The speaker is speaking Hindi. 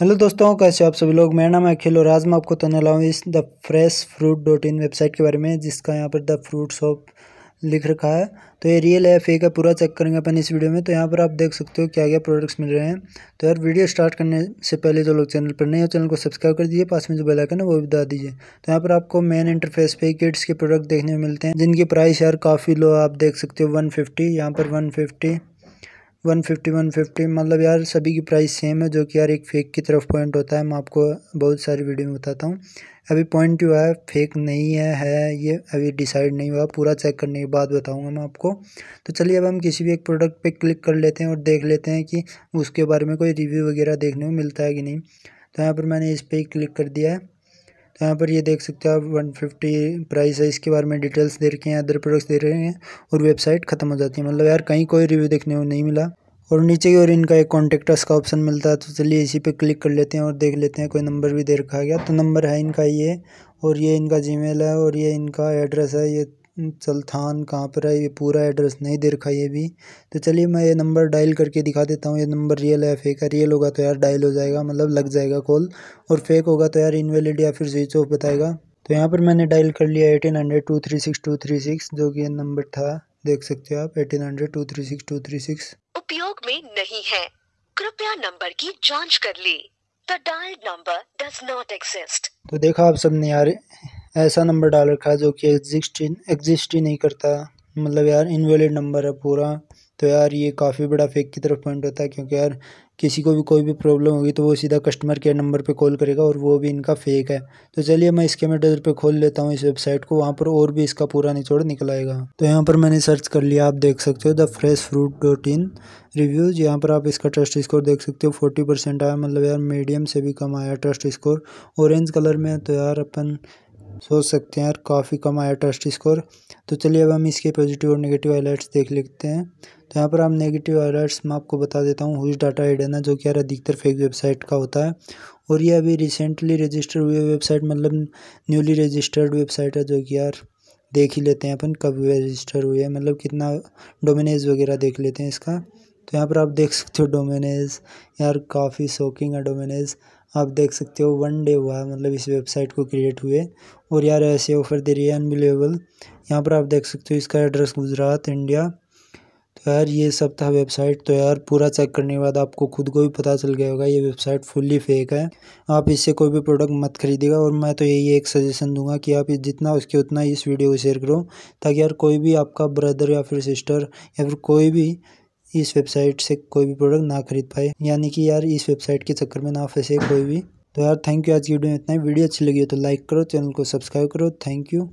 हेलो दोस्तों कैसे हो आप सभी लोग मेरा नाम है अखिल और आज मैं आपको बताने लाऊँ हूँ इस the fresh fruit dot in website के बारे में जिसका यहाँ पर द फ्रूट शॉप लिख रखा है तो ये रियल है फेक है पूरा चेक करेंगे अपन इस वीडियो में तो यहाँ पर आप देख सकते हो क्या क्या प्रोडक्ट्स मिल रहे हैं तो यार वीडियो स्टार्ट करने से पहले जो लोग चैनल पर नए हो चैनल को सब्सक्राइब कर दीजिए पास में जो बेल आइकन है वो भी दबा दीजिए तो यहाँ पर आपको मेन इंटरफेस पे किड्स के प्रोडक्ट देखने में मिलते हैं जिनकी प्राइस यार काफ़ी लो आप देख सकते हो वन फिफ्टी यहाँ पर one fifty one fifty one fifty मतलब यार सभी की प्राइस सेम है जो कि यार एक फेक की तरफ पॉइंट होता है मैं आपको बहुत सारी वीडियो में बताता हूँ अभी पॉइंट जो है फेक नहीं है है ये अभी डिसाइड नहीं हुआ पूरा चेक करने के बाद बताऊँगा मैं आपको तो चलिए अब हम किसी भी एक प्रोडक्ट पे क्लिक कर लेते हैं और देख लेते हैं कि उसके बारे में कोई रिव्यू वगैरह देखने को मिलता है कि नहीं तो यहाँ पर मैंने इस पर क्लिक कर दिया है तो यहाँ पर ये देख सकते हो आप वन फिफ्टी प्राइस है इसके बारे में डिटेल्स दे रखे हैं अदर प्रोडक्ट्स दे रहे हैं और वेबसाइट खत्म हो जाती है मतलब यार कहीं कोई रिव्यू देखने को नहीं मिला और नीचे की ओर इनका एक कॉन्टेक्ट का ऑप्शन मिलता है तो चलिए इसी पे क्लिक कर लेते हैं और देख लेते हैं कोई नंबर भी दे रखा गया तो नंबर है इनका ये और ये इनका जीमेल है और ये इनका एड्रेस है ये सल्थान कहाँ पर है ये पूरा एड्रेस नहीं दे रखा ये भी तो चलिए मैं ये नंबर डायल करके दिखा देता हूँ ये नंबर रियल है फेक है रियल होगा तो यार डायल हो जाएगा मतलब लग जाएगा कॉल और फेक होगा तो यार इनवैलिड या फिर स्विच ऑफ बताएगा तो यहाँ पर मैंने डायल कर लिया eighteen hundred two three six two three six जो कि ये नंबर था देख सकते हो आप eighteen hundred two three six two three six उपयोग में नहीं है कृपया नंबर की जाँच कर ली the dial number does not exist तो देखा आप सबने यार ऐसा नंबर डाल रखा है जो कि एग्जिस्ट एग्जिस्ट ही नहीं करता मतलब यार इनवैलिड नंबर है पूरा तो यार ये काफ़ी बड़ा फेक की तरफ पॉइंट होता है क्योंकि यार किसी को भी कोई भी प्रॉब्लम होगी तो वो सीधा कस्टमर केयर नंबर पे कॉल करेगा और वो भी इनका फेक है तो चलिए मैं इसके मेडर पे खोल लेता हूँ इस वेबसाइट को वहाँ पर और भी इसका पूरा निचोड़ निकल आएगा तो यहाँ पर मैंने सर्च कर लिया आप देख सकते हो the fresh fruit dot in reviews यहाँ पर आप इसका ट्रस्ट स्कोर देख सकते हो फोर्टी परसेंट आया मतलब यार मीडियम से भी कम आया ट्रस्ट स्कोर ऑरेंज कलर में तो यार अपन सोच सकते हैं और काफ़ी कम आया ट्रस्ट स्कोर तो चलिए अब हम इसके पॉजिटिव और नेगेटिव हाईलाइट्स देख लेते हैं तो यहाँ पर हम नेगेटिव हाईलाइट्स मैं आपको बता देता हूँ हुज डाटा हिडन है जो कि यार अधिकतर फेक वेबसाइट का होता है और ये अभी रिसेंटली रजिस्टर्ड हुई वेबसाइट मतलब न्यूली रजिस्टर्ड वेबसाइट है जो कि यार देख ही लेते हैं अपन कब रजिस्टर हुए है मतलब कितना डोमिनेज वगैरह देख लेते हैं इसका तो यहाँ पर आप देख सकते हो डोमिनेज यार काफ़ी शौकिंग है डोमिनेज आप देख सकते हो वन डे हुआ है मतलब इस वेबसाइट को क्रिएट हुए और यार ऐसे ऑफर दे रही है अनबिलेबल यहाँ पर आप देख सकते हो इसका एड्रेस गुजरात इंडिया तो यार ये सब था वेबसाइट तो यार पूरा चेक करने के बाद आपको खुद को भी पता चल गया होगा ये वेबसाइट फुल्ली फेक है आप इससे कोई भी प्रोडक्ट मत खरीदेगा और मैं तो यही एक सजेशन दूंगा कि आप जितना उसके उतना इस वीडियो को शेयर करो ताकि यार कोई भी आपका ब्रदर या फिर सिस्टर या फिर कोई भी इस वेबसाइट से कोई भी प्रोडक्ट ना खरीद पाए यानी कि यार इस वेबसाइट के चक्कर में ना फंसे कोई भी तो यार थैंक यू आज की वीडियो में इतना ही वीडियो अच्छी लगी हो तो लाइक करो चैनल को सब्सक्राइब करो थैंक यू